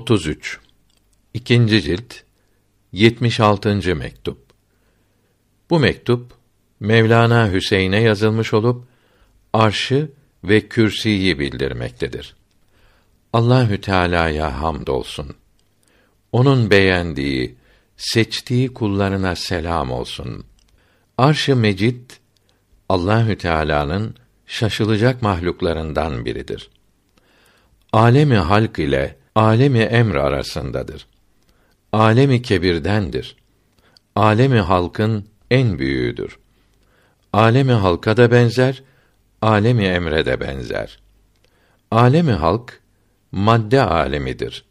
33 İkinci cilt 76. mektup Bu mektup Mevlana Hüseyin'e yazılmış olup arşı ve kürsiyi bildirmektedir. Allahü Teala'ya hamdolsun. Onun beğendiği, seçtiği kullarına selam olsun. Arş-ı Mecid Allahü Teala'nın şaşılacak mahluklarından biridir. Alemi halk ile alemi emr arasındadır. Alemi kebirdendir. Alemi halkın en büyüğüdür. Alemi halka da benzer, alemi emre de benzer. Alemi halk madde alemidir.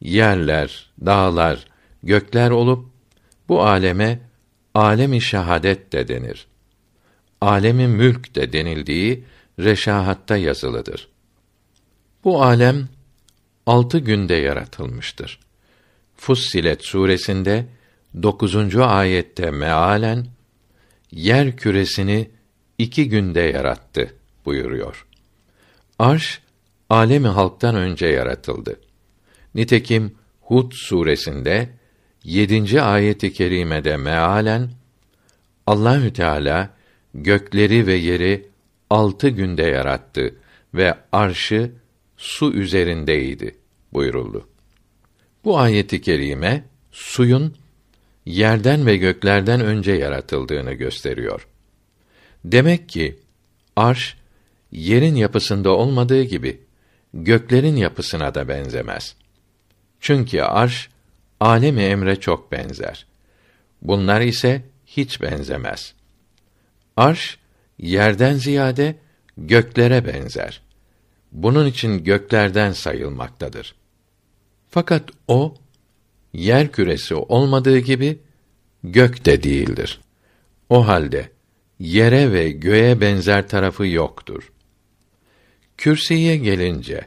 Yerler, dağlar, gökler olup bu aleme alemi şehadet de denir. Alemi mülk de denildiği reşahatta yazılıdır. Bu alem altı günde yaratılmıştır. Fussilet suresinde dokuzuncu ayette mealen yer küresini iki günde yarattı buyuruyor. Arş alemi halktan önce yaratıldı. Nitekim Hud suresinde yedinci ayet-i kerimede mealen Allahü Teala gökleri ve yeri altı günde yarattı ve arşı su üzerindeydi buyuruldu. Bu ayeti kerime suyun yerden ve göklerden önce yaratıldığını gösteriyor. Demek ki arş yerin yapısında olmadığı gibi göklerin yapısına da benzemez. Çünkü arş alemi emre çok benzer. Bunlar ise hiç benzemez. Arş yerden ziyade göklere benzer bunun için göklerden sayılmaktadır. Fakat o yer küresi olmadığı gibi gök de değildir. O halde yere ve göğe benzer tarafı yoktur. Kürsiye gelince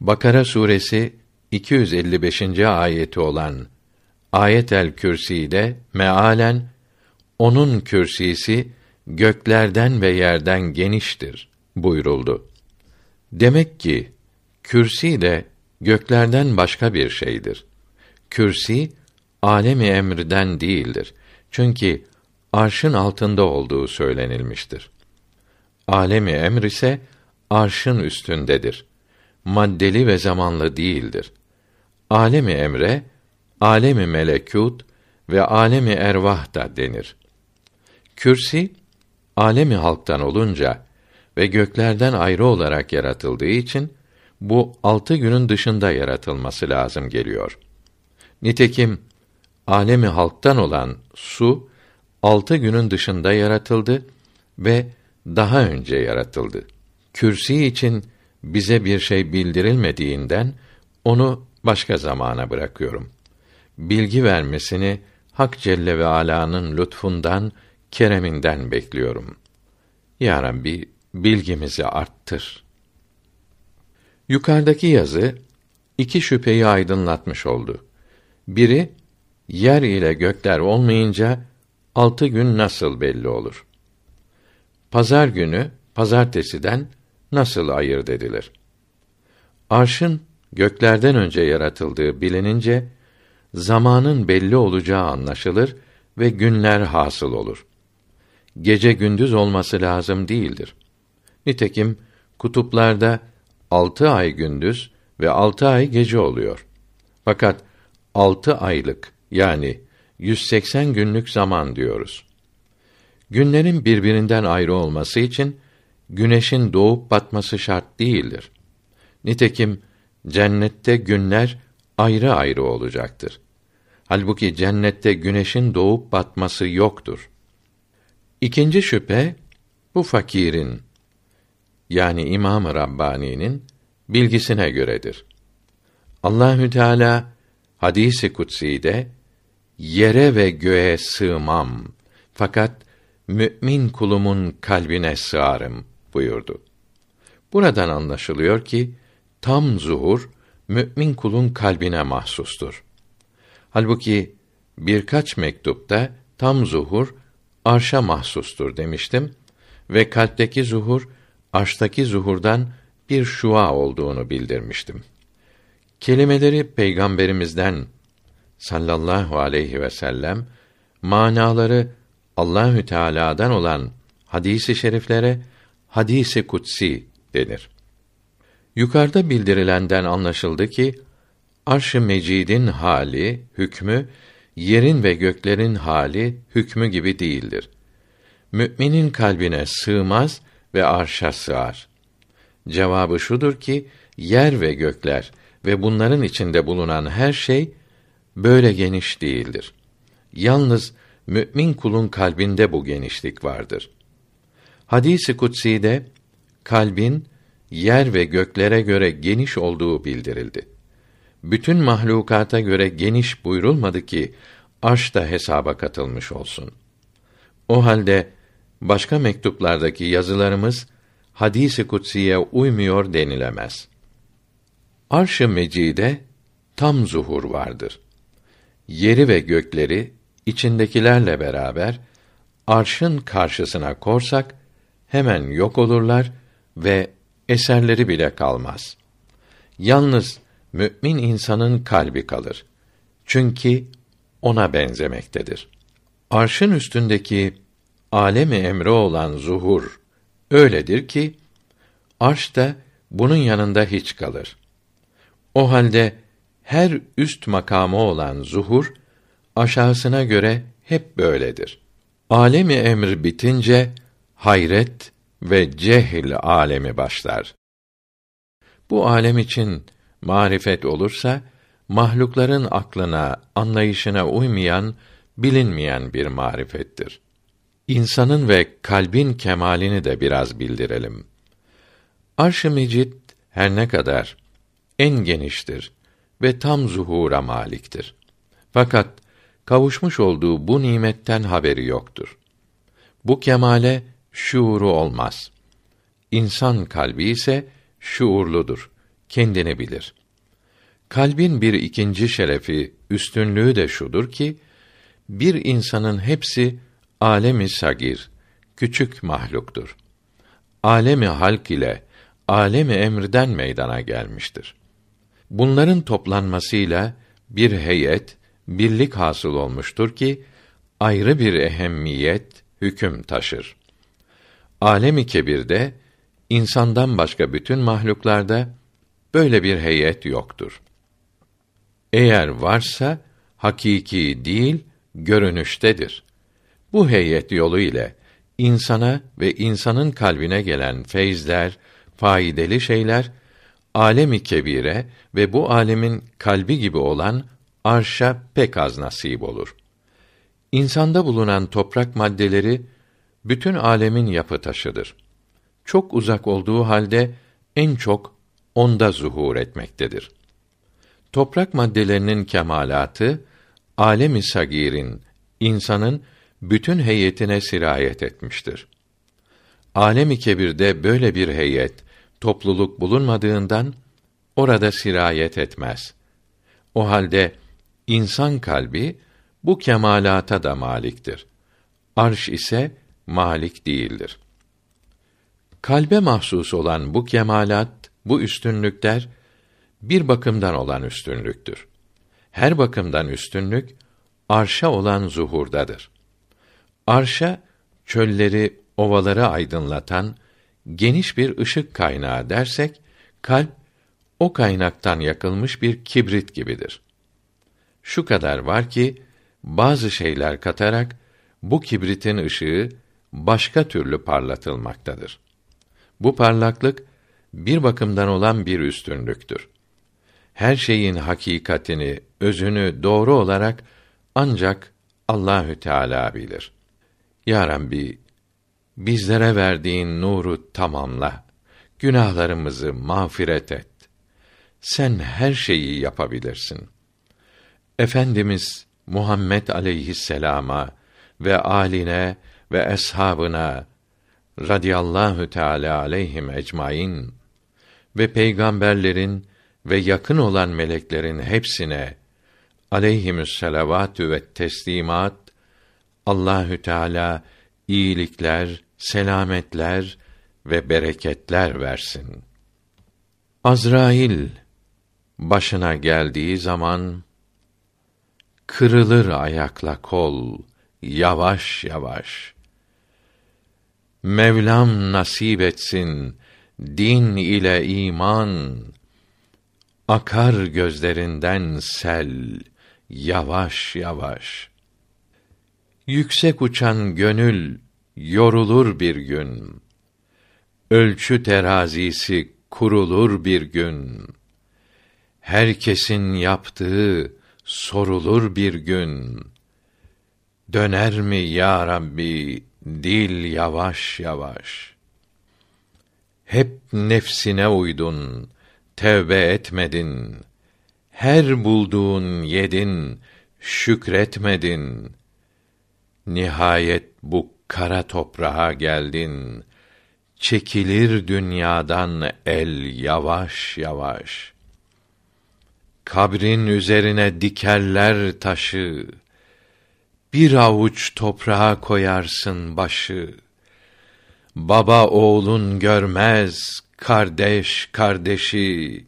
Bakara suresi 255. ayeti olan Ayet-el Kürsi'de mealen onun kürsisi göklerden ve yerden geniştir buyuruldu. Demek ki kürsi de göklerden başka bir şeydir. Kürsi alemi emrden değildir. Çünkü arşın altında olduğu söylenilmiştir. Alemi emr ise arşın üstündedir. Maddeli ve zamanlı değildir. Alemi emre, alemi melekût ve alemi ervah da denir. Kürsi alemi halktan olunca ve göklerden ayrı olarak yaratıldığı için bu altı günün dışında yaratılması lazım geliyor. Nitekim alemi halktan olan su altı günün dışında yaratıldı ve daha önce yaratıldı. Kürsi için bize bir şey bildirilmediğinden onu başka zamana bırakıyorum. Bilgi vermesini Hak Celle ve Ala'nın lütfundan, kereminden bekliyorum. Ya Rabbi bilgimizi arttır. Yukarıdaki yazı iki şüpheyi aydınlatmış oldu. Biri yer ile gökler olmayınca altı gün nasıl belli olur? Pazar günü pazartesiden nasıl ayır dedilir. Arşın göklerden önce yaratıldığı bilinince zamanın belli olacağı anlaşılır ve günler hasıl olur. Gece gündüz olması lazım değildir. Nitekim kutuplarda altı ay gündüz ve altı ay gece oluyor. Fakat altı aylık yani 180 günlük zaman diyoruz. Günlerin birbirinden ayrı olması için güneşin doğup batması şart değildir. Nitekim cennette günler ayrı ayrı olacaktır. Halbuki cennette güneşin doğup batması yoktur. İkinci şüphe bu fakirin yani İmam-ı Rabbani'nin bilgisine göredir. Allahü Teala hadisi kutsi'de yere ve göğe sığmam fakat mümin kulumun kalbine sığarım buyurdu. Buradan anlaşılıyor ki tam zuhur mümin kulun kalbine mahsustur. Halbuki birkaç mektupta tam zuhur arşa mahsustur demiştim ve kalpteki zuhur arştaki zuhurdan bir şua olduğunu bildirmiştim. Kelimeleri peygamberimizden sallallahu aleyhi ve sellem manaları Allahü Teala'dan olan hadisi şeriflere hadisi kutsi denir. Yukarıda bildirilenden anlaşıldı ki Arş-ı Mecid'in hali, hükmü yerin ve göklerin hali, hükmü gibi değildir. Müminin kalbine sığmaz ve arşa sığar. Cevabı şudur ki yer ve gökler ve bunların içinde bulunan her şey böyle geniş değildir. Yalnız mümin kulun kalbinde bu genişlik vardır. Hadisi kutsi de kalbin yer ve göklere göre geniş olduğu bildirildi. Bütün mahlukata göre geniş buyurulmadı ki aş da hesaba katılmış olsun. O halde Başka mektuplardaki yazılarımız hadisi kutsiye uymuyor denilemez. Arş-ı Mecid'e tam zuhur vardır. Yeri ve gökleri içindekilerle beraber arşın karşısına korsak hemen yok olurlar ve eserleri bile kalmaz. Yalnız mümin insanın kalbi kalır. Çünkü ona benzemektedir. Arşın üstündeki alemi emri olan zuhur öyledir ki arş da bunun yanında hiç kalır. O halde her üst makamı olan zuhur aşağısına göre hep böyledir. Alemi emir bitince hayret ve cehil alemi başlar. Bu alem için marifet olursa mahlukların aklına, anlayışına uymayan, bilinmeyen bir marifettir. İnsanın ve kalbin kemalini de biraz bildirelim. Arş-ı Mecid her ne kadar en geniştir ve tam zuhura maliktir. Fakat kavuşmuş olduğu bu nimetten haberi yoktur. Bu kemale şuuru olmaz. İnsan kalbi ise şuurludur, kendini bilir. Kalbin bir ikinci şerefi, üstünlüğü de şudur ki, bir insanın hepsi alemi sagir küçük mahluktur. Alemi halk ile alemi emirden meydana gelmiştir. Bunların toplanmasıyla bir heyet, birlik hasıl olmuştur ki ayrı bir ehemmiyet hüküm taşır. Alemi kebirde insandan başka bütün mahluklarda böyle bir heyet yoktur. Eğer varsa hakiki değil görünüştedir. Bu heyet yolu ile insana ve insanın kalbine gelen feyzler, faydalı şeyler alemi kebire ve bu alemin kalbi gibi olan arşa pek az nasip olur. İnsanda bulunan toprak maddeleri bütün alemin yapı taşıdır. Çok uzak olduğu halde en çok onda zuhur etmektedir. Toprak maddelerinin kemalatı alemi sagirin insanın bütün heyetine sirayet etmiştir. Alemi Kebir'de böyle bir heyet, topluluk bulunmadığından orada sirayet etmez. O halde insan kalbi bu kemalata da maliktir. Arş ise malik değildir. Kalbe mahsus olan bu kemalat, bu üstünlükler bir bakımdan olan üstünlüktür. Her bakımdan üstünlük arşa olan zuhurdadır. Arşa çölleri, ovaları aydınlatan geniş bir ışık kaynağı dersek kalp o kaynaktan yakılmış bir kibrit gibidir. Şu kadar var ki bazı şeyler katarak bu kibritin ışığı başka türlü parlatılmaktadır. Bu parlaklık bir bakımdan olan bir üstünlüktür. Her şeyin hakikatini, özünü doğru olarak ancak Allahü Teala bilir. Ya Rabbi, bizlere verdiğin nuru tamamla. Günahlarımızı mağfiret et. Sen her şeyi yapabilirsin. Efendimiz Muhammed aleyhisselama ve aline ve eshabına radiyallahu teala aleyhim ecmain ve peygamberlerin ve yakın olan meleklerin hepsine aleyhimüs ve teslimat Allahü Teala iyilikler, selametler ve bereketler versin. Azrail başına geldiği zaman kırılır ayakla kol yavaş yavaş. Mevlam nasip etsin din ile iman akar gözlerinden sel yavaş yavaş. Yüksek uçan gönül yorulur bir gün. Ölçü terazisi kurulur bir gün. Herkesin yaptığı sorulur bir gün. Döner mi ya Rabbi dil yavaş yavaş. Hep nefsine uydun, tevbe etmedin. Her bulduğun yedin, şükretmedin.'' Nihayet bu kara toprağa geldin. Çekilir dünyadan el yavaş yavaş. Kabrin üzerine dikerler taşı. Bir avuç toprağa koyarsın başı. Baba oğlun görmez kardeş kardeşi.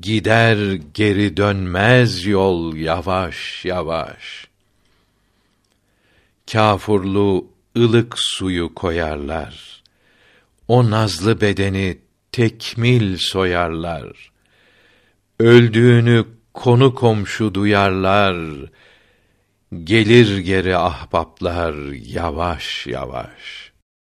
Gider geri dönmez yol yavaş yavaş.'' kâfurlu ılık suyu koyarlar. O nazlı bedeni tekmil soyarlar. Öldüğünü konu komşu duyarlar. Gelir geri ahbaplar yavaş yavaş.